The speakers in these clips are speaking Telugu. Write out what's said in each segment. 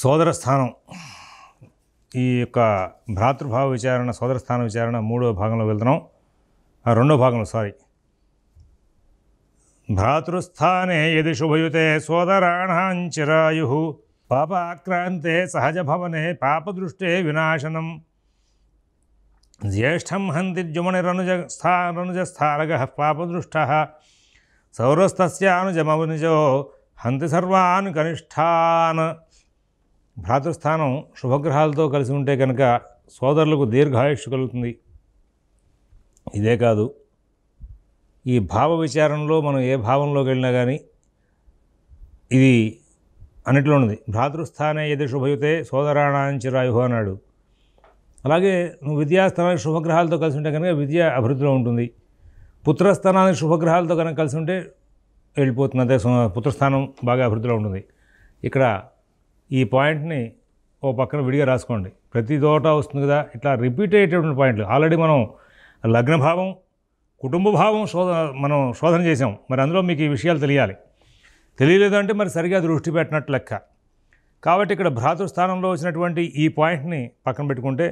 సోదర స్థానం ఈ యొక్క భ్రాతృభావ విచారణ సోదర స్థాన విచారణ మూడో భాగంలో వెళ్తున్నాం రెండో భాగంలో సారీ భ్రాతృస్థానే ఎది శుభయుతే సోదరాణాంచిరాయు సహజ భవనే పాపదృష్టే వినాశనం జ్యేష్టం హంతి జుమణి రనుజ స్థా రనుజ స్థానగ పాపదృష్ట సౌరస్థస్యానుజమవనిజో హంతి సర్వాన్ కనిష్టాన్ భ్రాతృస్థానం శుభగ్రహాలతో కలిసి ఉంటే కనుక సోదరులకు దీర్ఘాయుష్ కలుగుతుంది ఇదే కాదు ఈ భావ విచారంలో మనం ఏ భావంలోకి వెళ్ళినా కానీ ఇది అన్నిట్లో ఉంది భ్రాతృస్థానే యది శుభయుతే సోదరాణాంచి రాయు అన్నాడు అలాగే నువ్వు విద్యాస్థానానికి శుభగ్రహాలతో కలిసి ఉంటే కనుక విద్య అభివృద్ధిలో ఉంటుంది పుత్రస్థానానికి శుభగ్రహాలతో కనుక కలిసి ఉంటే వెళ్ళిపోతుంది అదే పుత్రస్థానం బాగా అభివృద్ధిలో ఉంటుంది ఇక్కడ ఈ పాయింట్ని ఓ పక్కన విడిగా రాసుకోండి ప్రతి తోట వస్తుంది కదా ఇట్లా రిపీట్ అయ్యేటటువంటి పాయింట్లు ఆల్రెడీ మనం లగ్నభావం కుటుంబభావం శోధ మనం శోధన చేసాం మరి అందులో మీకు ఈ విషయాలు తెలియాలి తెలియలేదు అంటే మరి సరిగా దృష్టి పెట్టినట్టు లెక్క కాబట్టి ఇక్కడ భ్రాతృస్థానంలో వచ్చినటువంటి ఈ పాయింట్ని పక్కన పెట్టుకుంటే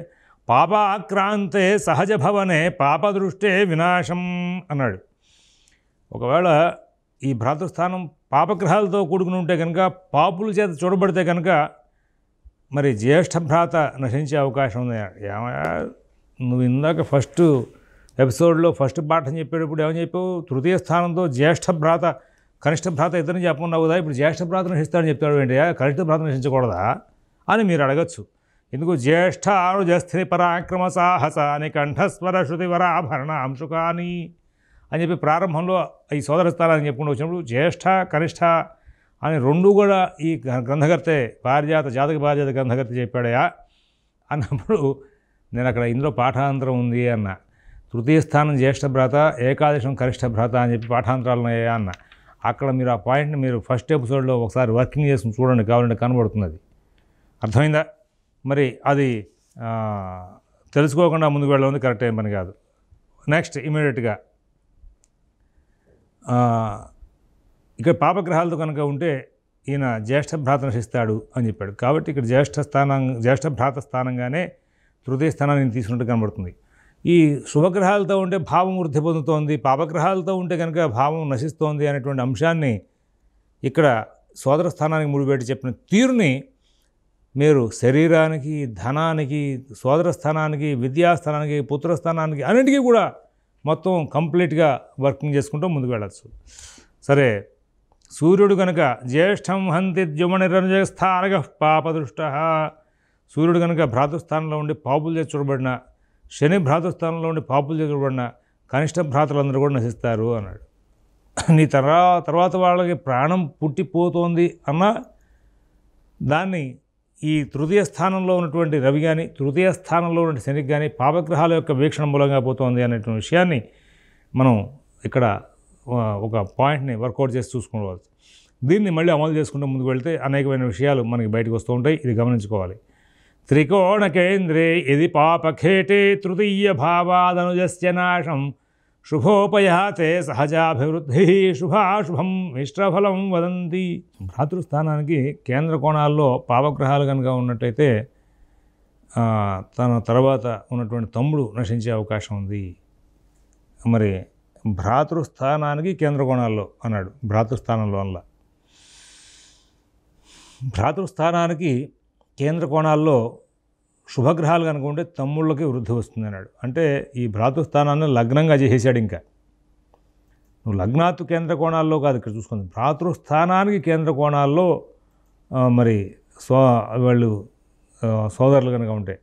పాప ఆక్రాంతే సహజ భవనే పాప దృష్టే వినాశం అన్నాడు ఒకవేళ ఈ భ్రాతృస్థానం పాపగ్రహాలతో కూడుకుని ఉంటే కనుక పాపుల చేత చూడబడితే కనుక మరి జ్యేష్ఠ భ్రాత నశించే అవకాశం ఉంది ఏమయ్యా నువ్వు ఇందాక ఫస్ట్ ఎపిసోడ్లో ఫస్ట్ పాఠం చెప్పేటప్పుడు ఏమని చెప్పావు తృతీయ స్థానంతో జ్యేష్ఠ భ్రాత కనిష్ట భ్రాత ఇద్దరిని చెప్పమన్నావు కదా ఇప్పుడు జ్యేష్ఠ భ్రాత నశిస్తాడని చెప్తాడు ఏంటి కనిష్ట భ్రాత నశించకూడదా అని మీరు అడగచ్చు ఎందుకు జ్యేష్ఠ ఆరు పరాక్రమ సాహస అని కంఠస్వర శృతివర ఆభరణ అంశుకాని అని చెప్పి ప్రారంభంలో ఈ సోదర స్థానాన్ని చెప్పుకుంటూ వచ్చినప్పుడు జ్యేష్ఠ కనిష్ట అని రెండు కూడా ఈ గ్రంథకర్తే పారిజాత జాతక పారిజాత గ్రంథకర్త చెప్పాడయా అన్నప్పుడు నేను అక్కడ ఇందులో పాఠాంతరం ఉంది అన్న తృతీయ స్థానం జ్యేష్ఠ భ్రాత ఏకాదశం కనిష్ట భ్రాత అని చెప్పి పాఠాంతరాలు ఉన్నాయా అన్న అక్కడ మీరు ఆ పాయింట్ని మీరు ఫస్ట్ ఎపిసోడ్లో ఒకసారి వర్కింగ్ చేసి చూడండి కావాలంటే కనబడుతున్నది అర్థమైందా మరి అది తెలుసుకోకుండా ముందుకు వెళ్ళడం కరెక్ట్ అయిన పని కాదు నెక్స్ట్ ఇమీడియట్గా ఇక పాపగ్రహాలతో కనుక ఉంటే ఈయన జ్యేష్ఠ భ్రాత నశిస్తాడు అని చెప్పాడు కాబట్టి ఇక్కడ జ్యేష్ఠ స్థానం జ్యేష్ఠ భ్రాత స్థానంగానే తృతీయ స్థానాన్ని తీసుకున్నట్టు కనబడుతుంది ఈ శుభగ్రహాలతో ఉంటే భావం వృద్ధి పొందుతోంది పాపగ్రహాలతో ఉంటే కనుక భావం నశిస్తోంది అనేటువంటి అంశాన్ని ఇక్కడ సోదర స్థానానికి ముడిపెట్టి చెప్పిన తీరుని మీరు శరీరానికి ధనానికి సోదర స్థానానికి విద్యాస్థానానికి పుత్రస్థానానికి అన్నిటికీ కూడా మొత్తం కంప్లీట్గా వర్కింగ్ చేసుకుంటూ ముందుకు వెళ్ళచ్చు సరే సూర్యుడు కనుక జ్యేష్టం హంతి ద్యుమనిరంజస్థానగ పాపదృష్ట సూర్యుడు కనుక భ్రాతృస్థానంలో ఉండి పాపులు చేసి చూడబడిన శని భ్రాతృస్థానంలో ఉండి పాపులు చేసి చూడబడిన కనిష్ట భ్రాతలందరూ కూడా నశిస్తారు అన్నాడు నీ తర్వాత తర్వాత వాళ్ళకి ప్రాణం పుట్టిపోతోంది అన్న దాన్ని ఈ తృతీయ స్థానంలో ఉన్నటువంటి రవి కానీ తృతీయ స్థానంలో ఉన్న శనికి కానీ పాపగ్రహాల యొక్క వీక్షణ మూలంగా పోతుంది అనేటువంటి విషయాన్ని మనం ఇక్కడ ఒక పాయింట్ని వర్కౌట్ చేసి చూసుకోవచ్చు దీన్ని మళ్ళీ అమలు చేసుకుంటూ ముందుకు వెళ్తే అనేకమైన విషయాలు మనకి బయటకు వస్తూ ఉంటాయి ఇది గమనించుకోవాలి త్రికోణ కేంద్రే ఇది పాపఖేటే తృతీయ భావాదనుజస్య నాశం శుభోపయాతే తే సహజాభివృద్ధి శుభాశుభం మిశ్రఫలం వదంతి భ్రాతృస్థానానికి కేంద్ర కోణాల్లో పాపగ్రహాలు కనుక ఉన్నట్టయితే తన తర్వాత ఉన్నటువంటి తమ్ముడు నశించే అవకాశం ఉంది మరి భ్రాతృస్థానానికి కేంద్ర కోణాల్లో అన్నాడు భ్రాతృస్థానంలో అన్న భ్రాతృస్థానానికి కేంద్ర కోణాల్లో శుభగ్రహాలు కనుక ఉంటే తమ్ముళ్ళకి వృద్ధి వస్తుంది అన్నాడు అంటే ఈ భ్రాతృస్థానాన్ని లగ్నంగా చేసేసాడు ఇంకా నువ్వు లగ్నాత్ కేంద్ర కోణాల్లో కాదు ఇక్కడ చూసుకుంది భ్రాతృస్థానానికి కేంద్ర కోణాల్లో మరి సో వాళ్ళు సోదరులు కనుక ఉంటే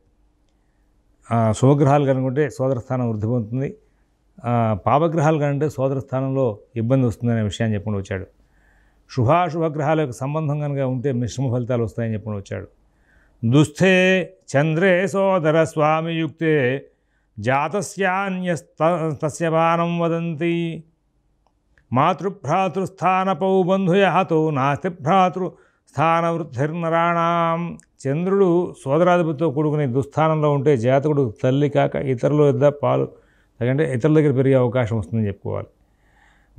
శుభగ్రహాలు కనుక ఉంటే సోదరస్థానం వృద్ధి పొందుతుంది పాపగ్రహాలు కనుక సోదర స్థానంలో ఇబ్బంది వస్తుందనే విషయాన్ని చెప్పుకుని వచ్చాడు శుభాశుభగ్రహాల యొక్క సంబంధం కనుక ఉంటే మిశ్రమ ఫలితాలు వస్తాయని చెప్పుకుని వచ్చాడు దుస్థే చంద్రే సోదర స్వామియుక్తే జాతస్యాన్యస్తస్య వదంతి మాతృభ్రాతృస్థానపౌ బంధుయ నాస్తి భ్రాతృ స్థానవృద్ధిర్నరాణం చంద్రుడు సోదరాధిపతితో కూడుకునే దుస్థానంలో ఉంటే జాతకుడు తల్లి కాక ఇతరుల వద్ద పాలు అంటే ఇతరుల దగ్గర పెరిగే అవకాశం వస్తుందని చెప్పుకోవాలి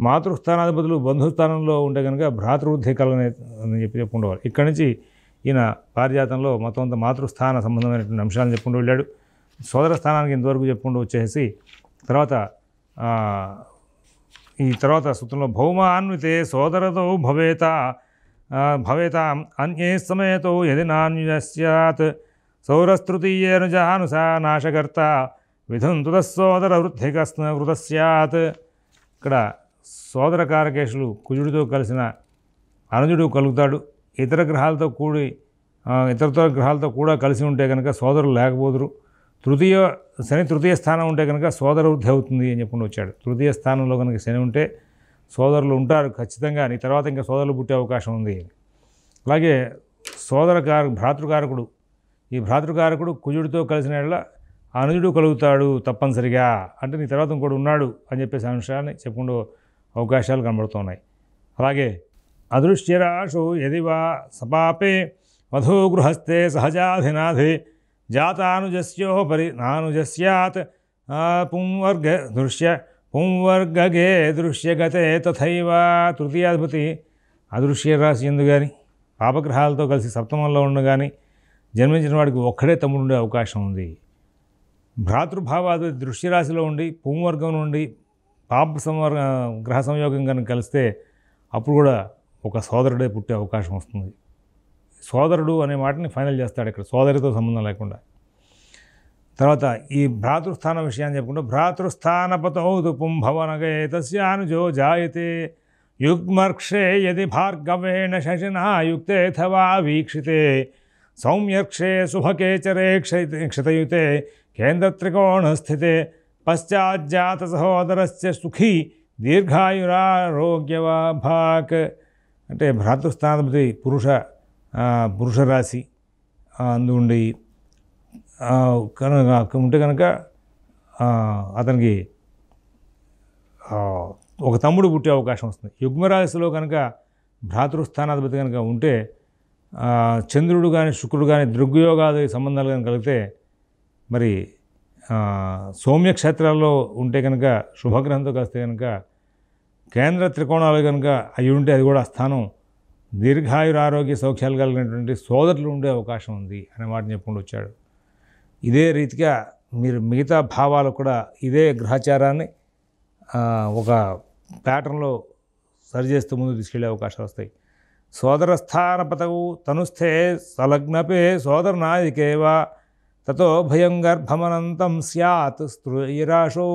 మాతృస్థానాధిపతులు బంధుస్థానంలో ఉంటే కనుక భ్రాతృవృద్ధి కలగనే అని చెప్పి చెప్పుకుండేవారు ఇక్కడి నుంచి ఈయన పారిజాతంలో మొత్తం మాతృస్థాన సంబంధమైనటువంటి అంశాలను చెప్పుకుంటూ వెళ్ళాడు సోదర స్థానానికి ఇంతవరకు చెప్పుకుంటూ వచ్చేసి తర్వాత ఈ తర్వాత సూత్రంలో భౌమాన్వితే సోదరతో భవేత భవేతాం అన్యే సమేతో యది నాన్యస్యాత్ సౌరస్తృతీయనుజానుసా నాశకర్త విధంతుత సోదర వృద్ధిక వృత సత్ ఇక్కడ సోదర కారకేశులు కుజుడితో కలిసిన అనుజుడు కలుగుతాడు ఇతర గ్రహాలతో కూడి ఇతరతర గ్రహాలతో కూడా కలిసి ఉంటే కనుక సోదరులు లేకపోదురు తృతీయ శని తృతీయ స్థానం ఉంటే కనుక సోదర వృద్ధి అవుతుంది అని చెప్పి వచ్చాడు తృతీయ స్థానంలో కనుక శని ఉంటే సోదరులు ఉంటారు ఖచ్చితంగా నీ తర్వాత ఇంకా సోదరులు పుట్టే అవకాశం ఉంది అలాగే సోదరకార భ్రాతృకారకుడు ఈ భ్రాతృకారకుడు కుజుడితో కలిసిన అనుజుడు కలుగుతాడు తప్పనిసరిగా అంటే నీ తర్వాత ఇంకోటి ఉన్నాడు అని చెప్పేసి అంశాన్ని చెప్పుకుంటూ అవకాశాలు కనబడుతున్నాయి అలాగే అదృశ్యరాశు ఎది వా సపాపే వధూగృహస్థే సహజాధినాధి జాతానుజస్యోపరి నానుజస్యాత్ పుంవర్గ దృశ్య పుంవర్గగే దృశ్యగతే తథైవ తృతీయాధిపతి అదృశ్య రాశి ఎందు కానీ పాపగ్రహాలతో కలిసి సప్తమంలో ఉండగాని జన్మించిన వాడికి ఒక్కడే తమ్ముడు ఉండే అవకాశం ఉంది భ్రాతృభావాది దృశ్యరాశిలో ఉండి పుంవర్గం నుండి పాప సంవర్గ గ్రహ సంయోగం కనుక కలిస్తే అప్పుడు కూడా ఒక సోదరుడే పుట్టే అవకాశం వస్తుంది సోదరుడు అనే మాటని ఫైనల్ చేస్తాడు ఇక్కడ సోదరితో సంబంధం లేకుండా తర్వాత ఈ భ్రాతృస్థాన విషయాన్ని చెప్పుకుంటూ భ్రాతృస్థానపతో పుంభవనగే తస్యానుజో జాయతే యుగ్మర్క్షే యది భార్గవేణ శశిన అథవా వీక్షితే సౌమ్యర్క్షే శుభకేచరే క్షితయుతే కేంద్రత్రికోణస్థితే పశ్చాజ్జాత సహోదరస్య సుఖీ దీర్ఘాయురారోగ్యవాక్ అంటే భ్రాతృస్థానపతి పురుష పురుషరాశి రాశి అందుండి కనుక ఉంటే కనుక అతనికి ఒక తమ్ముడు పుట్టే అవకాశం వస్తుంది యుగ్మరాశిలో కనుక భ్రాతృస్థానాధిపతి కనుక ఉంటే చంద్రుడు కానీ శుక్రుడు కానీ దృగ్యోగాది సంబంధాలు కానీ కలిగితే మరి సౌమ్యక్షేత్రాల్లో ఉంటే కనుక శుభగ్రహంతో కలిస్తే కనుక కేంద్ర త్రికోణాలు కనుక అయి ఉంటే అది కూడా స్థానం దీర్ఘాయుర ఆరోగ్య సౌఖ్యాలు కలిగినటువంటి సోదరులు ఉండే అవకాశం ఉంది అనే మాట చెప్పుకుంటూ వచ్చాడు ఇదే రీతిగా మీరు మిగతా భావాలు కూడా ఇదే గ్రహచారాన్ని ఒక ప్యాటర్న్లో సరిచేస్తూ ముందు తీసుకెళ్లే అవకాశాలు వస్తాయి సోదర స్థానపతవు తనుస్థే సలగ్నపే సోదర నాయకేవా తతో భయం గర్భమనంతం స్యాత్ స్త్రీరాశో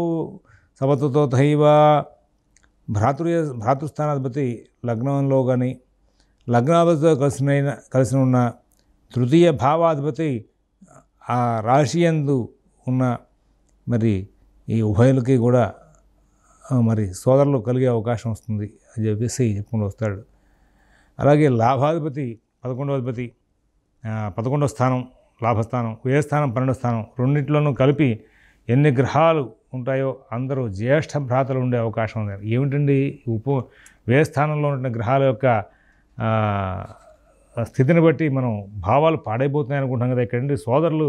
సమతుతో తైవ భ్రాతృ భ్రాతృస్థానాధిపతి లగ్నంలో కానీ లగ్నాధిపతితో కలిసినైన కలిసి ఉన్న తృతీయ భావాధిపతి ఆ రాశి ఎందు ఉన్న మరి ఈ ఉభయులకి కూడా మరి సోదరులు కలిగే అవకాశం వస్తుంది అని చెప్పేసి చెప్పుకుంటూ వస్తాడు అలాగే లాభాధిపతి పదకొండవధిపతి పదకొండవ స్థానం లాభస్థానం వ్యయస్థానం పన్నెండవ స్థానం రెండింటిలోనూ కలిపి ఎన్ని గ్రహాలు ఉంటాయో అందరూ జ్యేష్ఠ భ్రాతలు ఉండే అవకాశం ఉంది ఏమిటండి ఉప వే స్థానంలో ఉన్న గ్రహాల యొక్క స్థితిని బట్టి మనం భావాలు పాడైపోతున్నాయి అనుకుంటున్నాం కదా ఇక్కడండి సోదరులు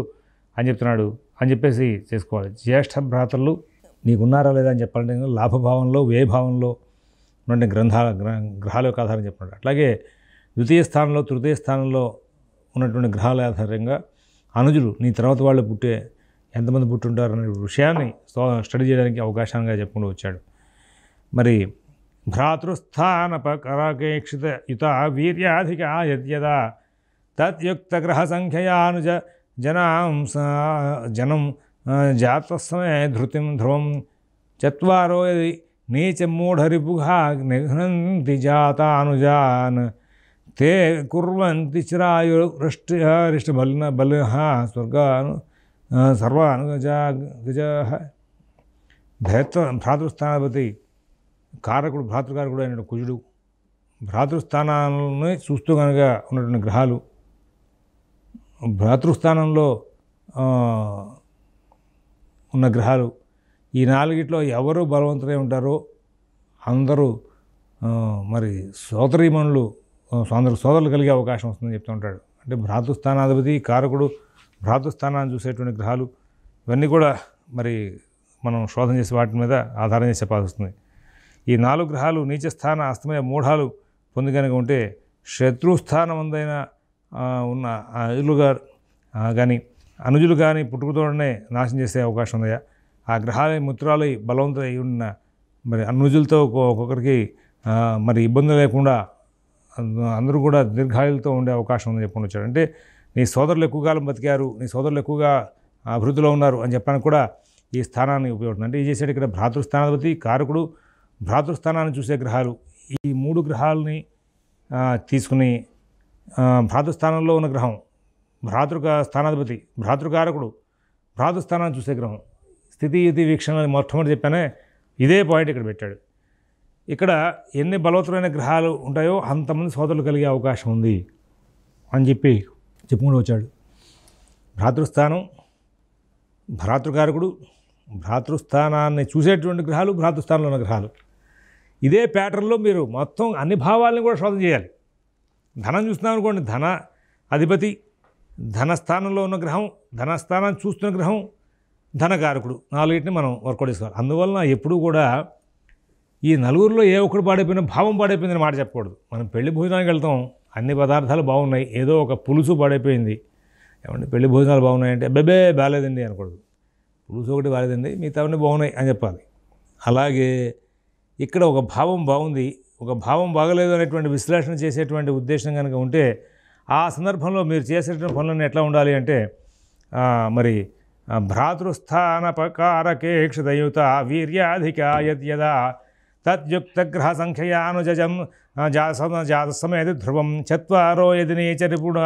అని చెప్తున్నాడు అని చెప్పేసి చేసుకోవాలి జ్యేష్ఠ భ్రాతలు నీకున్నారా లేదా అని చెప్పాలంటే లాభభావంలో వ్యయభావంలో ఉన్న గ్రంథాల గ్రహాల యొక్క ఆధారం చెప్పినాడు అట్లాగే ద్వితీయ స్థానంలో తృతీయ స్థానంలో ఉన్నటువంటి గ్రహాల ఆధారంగా అనుజులు నీ తర్వాత వాళ్ళు పుట్టే ఎంతమంది బుట్టుంటారు రుషాని స్టడీ చేయడానికి అవకాశం గా చెప్పుకోవొచ్చారు మరి భ్రాతుస్థాన ప్రకార కేక్షిత ఇత వీర్య అధికాయత్యద తత్ యుక్త గ్రహ సంఖ్యানুజ జనం జన్మ జాత్ వస్తమే ధృతిం ధ్రవం చత్వారో నిచ మోధరిపుగగ్ని నిందిజాతానుజన్ తే కుర్వంతి శ్రాయిరిష్ఠరిష్ఠ బలన బలహ స్వర్గా సర్వ అనుగజా గజా భేత్త భ్రాతృస్థానాధిపతి కారకుడు భ్రాతృకారకుడు అయిన కుజుడు భ్రాతృస్థానాలని చూస్తూ కనుక ఉన్నటువంటి గ్రహాలు భ్రాతృస్థానంలో ఉన్న గ్రహాలు ఈ నాలుగిట్లో ఎవరు బలవంతులై ఉంటారో అందరూ మరి సోదరీమణులు అందరు సోదరులు కలిగే అవకాశం వస్తుందని చెప్తూ ఉంటాడు అంటే భ్రాతృస్థానాధిపతి కారకుడు భ్రాతృస్థానాన్ని చూసేటువంటి గ్రహాలు ఇవన్నీ కూడా మరి మనం శోధన చేసే వాటి మీద ఆధారం చేసి చెప్పాల్సి వస్తుంది ఈ నాలుగు గ్రహాలు నీచస్థాన అస్తమయ మూఢాలు పొంది కనుక ఉంటే శత్రుస్థానం ఉందైన ఉన్న ఇల్లుగా కానీ అనుజులు కానీ పుట్టుకతోనే నాశనం చేసే అవకాశం ఉందయ్యా ఆ గ్రహాలు మిత్రాలు బలవంతులు ఉన్న మరి అనుజులతో ఒక్కొక్కరికి మరి ఇబ్బంది లేకుండా అందరూ కూడా దీర్ఘాయులతో ఉండే అవకాశం ఉందని చెప్పుకొని వచ్చారు అంటే నీ సోదరులు ఎక్కువ కాలం బతికారు నీ సోదరులు ఎక్కువగా అభివృద్ధిలో ఉన్నారు అని చెప్పడానికి కూడా ఈ స్థానాన్ని ఉపయోగపడుతుంది అంటే ఈ చేశాడు ఇక్కడ భ్రాతృస్థానాధిపతి కారకుడు భ్రాతృస్థానాన్ని చూసే గ్రహాలు ఈ మూడు గ్రహాలని తీసుకుని భ్రాతృస్థానంలో ఉన్న గ్రహం భ్రాతృక స్థానాధిపతి భ్రాతృకారకుడు భ్రాతృస్థానాన్ని చూసే గ్రహం స్థితి ఇది వీక్షణ మొట్టమొదటి చెప్పానే ఇదే పాయింట్ ఇక్కడ పెట్టాడు ఇక్కడ ఎన్ని బలవత్తమైన గ్రహాలు ఉంటాయో అంతమంది సోదరులు కలిగే అవకాశం ఉంది అని చెప్పి తిప్పుకుని వచ్చాడు భ్రాతృస్థానం భ్రాతృకారకుడు భ్రాతృస్థానాన్ని చూసేటువంటి గ్రహాలు భ్రాతృస్థానంలో ఉన్న గ్రహాలు ఇదే ప్యాటర్న్లో మీరు మొత్తం అన్ని భావాలను కూడా శోధన చేయాలి ధనం చూస్తున్నాం అనుకోండి ధన అధిపతి ధనస్థానంలో ఉన్న గ్రహం ధనస్థానాన్ని చూస్తున్న గ్రహం ధనకారకుడు నాలుగింటిని మనం వర్కౌట్ చేసుకోవాలి అందువలన ఎప్పుడూ కూడా ఈ నలుగురిలో ఏ ఒక్కడు పాడైపోయిన భావం పాడైపోయిందని మాట చెప్పకూడదు మనం పెళ్లి భోజనానికి వెళ్తాం అన్ని పదార్థాలు బాగున్నాయి ఏదో ఒక పులుసు పడైపోయింది ఏమండి పెళ్లి భోజనాలు బాగున్నాయంటే బెబే బాగాలేదండి అనకూడదు పులుసు ఒకటి బాగాలేదండి మిగతావన్నీ బాగున్నాయి అని చెప్పాలి అలాగే ఇక్కడ ఒక భావం బాగుంది ఒక భావం బాగలేదు అనేటువంటి విశ్లేషణ చేసేటువంటి ఉద్దేశం కనుక ఉంటే ఆ సందర్భంలో మీరు చేసేటువంటి పనులన్నీ ఎట్లా ఉండాలి అంటే మరి భ్రాతృస్థానపకారకేక్షితయుత వీర్యాధికాయద్యదా తద్యుక్తగ్రహ సంఖ్యయానుజం జాతసమేది ధ్రువం చరో యది నీచ రిపుణ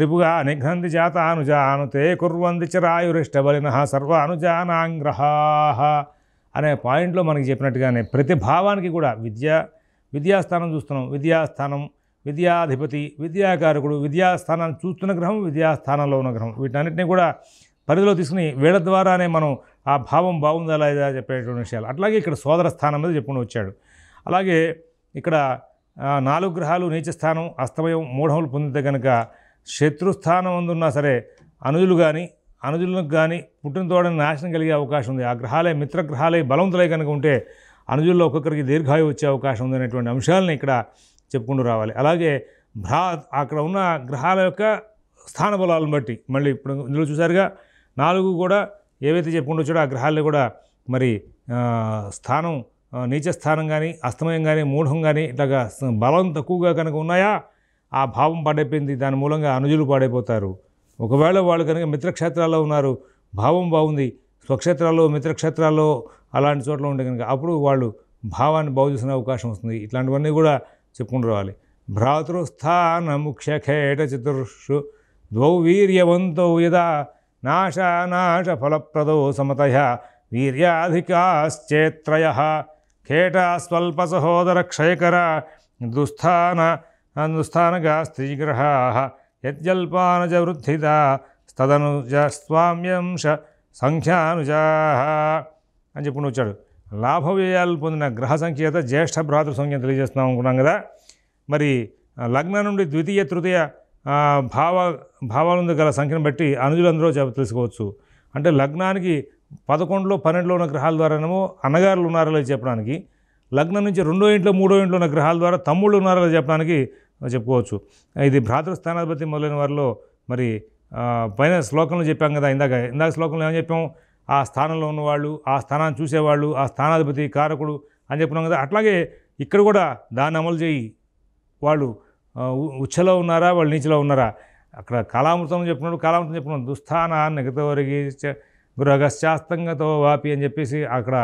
రిపుగా నిఘ్నంది జాతానుజాను తే కుర్వంది చిరాయురిష్టబలిన సర్వానుజానాంగ్రహా అనే పాయింట్లో మనకి చెప్పినట్టుగానే ప్రతి భావానికి కూడా విద్య విద్యాస్థానం చూస్తున్నాం విద్యాస్థానం విద్యాధిపతి విద్యాకారకుడు విద్యాస్థానాన్ని చూస్తున్న గ్రహం విద్యాస్థానంలో ఉన్న గ్రహం వీటన్నిటిని కూడా పరిధిలో తీసుకుని వీళ్ళ ద్వారానే మనం ఆ భావం బాగుందా లేదా చెప్పేటువంటి విషయాలు అట్లాగే ఇక్కడ సోదర స్థానం మీద చెప్పుకుని వచ్చాడు అలాగే ఇక్కడ నాలుగు గ్రహాలు నీచస్థానం అస్తమయం మూఢములు పొందితే కనుక శత్రుస్థానం అందున్నా సరే అనుజులు కానీ అనుజులకు కానీ పుట్టినతోడని నాశనం కలిగే అవకాశం ఉంది ఆ గ్రహాలే మిత్రగ్రహాలే బలవంతులై కనుక ఉంటే అనుజుల్లో ఒక్కొక్కరికి దీర్ఘాయు వచ్చే అవకాశం ఉంది అనేటువంటి అంశాలను ఇక్కడ చెప్పుకుంటూ రావాలి అలాగే భ్రా అక్కడ ఉన్న గ్రహాల యొక్క స్థాన బలాలను బట్టి మళ్ళీ ఇప్పుడు ఇందులో చూసారుగా నాలుగు కూడా ఏవైతే చెప్పుకుంటూ వచ్చాడో ఆ గ్రహాల్లో కూడా మరి స్థానం నీచస్థానం కానీ అస్తమయం కానీ మూఢం కానీ ఇట్లాగా బలం తక్కువగా కనుక ఉన్నాయా ఆ భావం పాడైపోయింది దాని మూలంగా అనుజులు పాడైపోతారు ఒకవేళ వాళ్ళు కనుక మిత్రక్షేత్రాల్లో ఉన్నారు భావం బాగుంది స్వక్షేత్రాల్లో మిత్రక్షేత్రాల్లో అలాంటి చోట్ల ఉంటే కనుక అప్పుడు వాళ్ళు భావాన్ని బాగు చేసిన అవకాశం వస్తుంది ఇట్లాంటివన్నీ కూడా చెప్పుకుంటూ రావాలి భ్రాతృస్థాన ముఖ్యఖేట చతుర్షు ద్వౌ వీర్యవంతో యదా నాశ ఫలప్రదో సమతయ వీర్యాధికాశ్చేత్రయ స్వల్ప సహోదర క్షయకర దుస్థాన దుస్థానగా స్త్రీగ్రహా యత్యల్పానజ వృద్ధిత తదనుజ స్వామ్యంశ సంఖ్యానుజా అని చెప్పి వచ్చాడు లాభవ్యయాలు పొందిన గ్రహ సంఖ్యత జ్యేష్ఠ భ్రాతృ సంఖ్య తెలియజేస్తున్నాం అనుకున్నాం కదా మరి లగ్నం నుండి ద్వితీయ తృతీయ భావ భావాలందు గల సంఖ్యను బట్టి అనుజులందరూ తెలుసుకోవచ్చు అంటే లగ్నానికి పదకొండులో పన్నెండులో ఉన్న గ్రహాల ద్వారానేమో అన్నగారులు ఉన్నారో చెప్పడానికి లగ్నం నుంచి రెండో ఇంట్లో మూడో ఇంట్లో ఉన్న గ్రహాల ద్వారా తమ్ముళ్ళు ఉన్నారో చెప్పడానికి చెప్పుకోవచ్చు ఇది భ్రాతృస్థానాధిపతి మొదలైన వారిలో మరి పైన శ్లోకంలో చెప్పాం కదా ఇందాక ఇందాక శ్లోకంలో ఏమని చెప్పాము ఆ స్థానంలో ఉన్నవాళ్ళు ఆ స్థానాన్ని చూసేవాళ్ళు ఆ స్థానాధిపతి కారకుడు అని చెప్పినాం కదా అట్లాగే ఇక్కడ కూడా దాన్ని అమలు చేయి వాళ్ళు ఉచ్చలో ఉన్నారా వాళ్ళు నీచలో ఉన్నారా అక్కడ కళామృతం చెప్పినప్పుడు కళామృతం చెప్పినప్పుడు దుస్థానా నెగతవరిగి మృగశ్చాస్తంగతో వాపి అని చెప్పేసి అక్కడ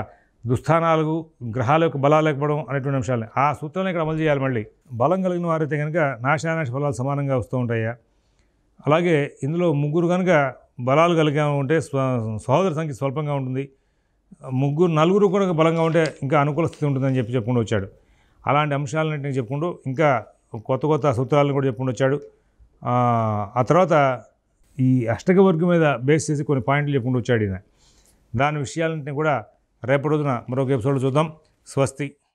దుస్థానాలు గ్రహాల యొక్క బలాలు లేకపోవడం అనేటువంటి అంశాలని ఆ సూత్రాలను ఇక్కడ అమలు చేయాలి మళ్ళీ బలం కలిగిన వారైతే కనుక నాశనానాశ ఫలాలు సమానంగా వస్తూ ఉంటాయా అలాగే ఇందులో ముగ్గురు కనుక బలాలు కలిగా ఉంటే సహోదర సంఖ్య స్వల్పంగా ఉంటుంది ముగ్గురు నలుగురు కూడా బలంగా ఉంటే ఇంకా అనుకూల స్థితి ఉంటుందని చెప్పి చెప్పుకుంటూ వచ్చాడు అలాంటి అంశాలన్నింటినీ చెప్పుకుంటూ ఇంకా కొత్త కొత్త సూత్రాలను కూడా చెప్పుకుంటూ వచ్చాడు ఆ తర్వాత ఈ వర్గం మీద బేస్ చేసి కొన్ని పాయింట్లు చెప్పుకుంటూ వచ్చాడు ఈయన దాని విషయాలంటే కూడా రేపటి రోజున మరొక ఎపిసోడ్ చూద్దాం స్వస్తి